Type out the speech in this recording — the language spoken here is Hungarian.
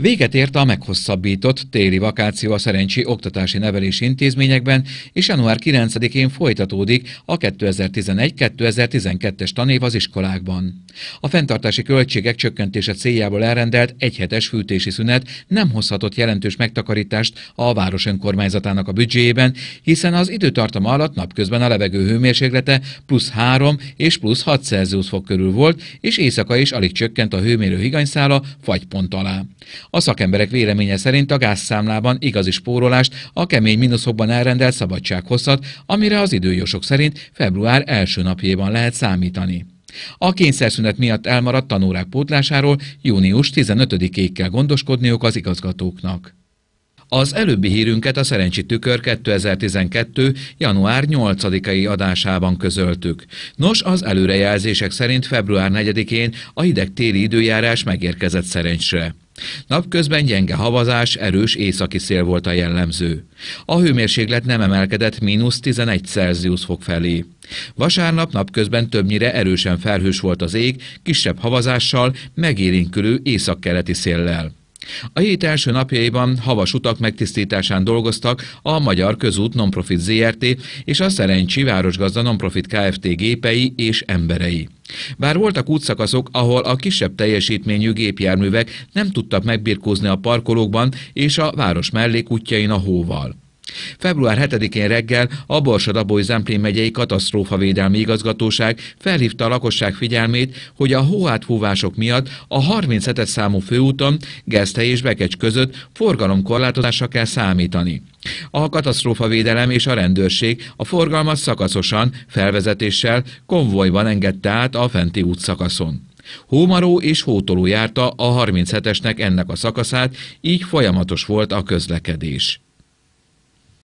Véget ért a meghosszabbított téli vakáció a Szerencsi Oktatási Nevelési Intézményekben, és január 9-én folytatódik a 2011-2012-es tanév az iskolákban. A fenntartási költségek csökkentése céljából elrendelt egyhetes fűtési szünet nem hozhatott jelentős megtakarítást a város önkormányzatának a büdzséjében, hiszen az időtartama alatt napközben a levegő hőmérséklete plusz 3 és plusz 6 Celsius fok körül volt, és éjszaka is alig csökkent a hőmérő higanyszála fagypont alá. A szakemberek véleménye szerint a gázszámlában igazi spórolást a kemény mínuszokban elrendelt szabadsághosszat, amire az időjósok szerint február első napjában lehet számítani. A kényszerszünet miatt elmaradt tanórák pótlásáról június 15-ig kell gondoskodniuk az igazgatóknak. Az előbbi hírünket a Szerencsi Tükör 2012. január 8-ai adásában közöltük. Nos, az előrejelzések szerint február 4-én a hideg téli időjárás megérkezett Szerencsre. Napközben gyenge havazás, erős északi szél volt a jellemző. A hőmérséklet nem emelkedett mínusz 11 Celsius fok felé. Vasárnap napközben többnyire erősen felhős volt az ég, kisebb havazással, megérinkülő északkeleti széllel. A hét első napjaiban havas utak megtisztításán dolgoztak a Magyar Közút Nonprofit ZRT és a Szerencsi Városgazda Nonprofit Kft. gépei és emberei. Bár voltak útszakaszok, ahol a kisebb teljesítményű gépjárművek nem tudtak megbirkózni a parkolókban és a város mellékútjain a hóval. Február 7-én reggel a borsod Zemplén megyei katasztrófavédelmi igazgatóság felhívta a lakosság figyelmét, hogy a hóátfúvások miatt a 37 számú főúton Geszte és Bekecs között forgalomkorlátozásra kell számítani. A katasztrófavédelem és a rendőrség a forgalmat szakaszosan, felvezetéssel, konvojban engedte át a fenti útszakaszon. Hómaró és Hótoló járta a 37-esnek ennek a szakaszát, így folyamatos volt a közlekedés.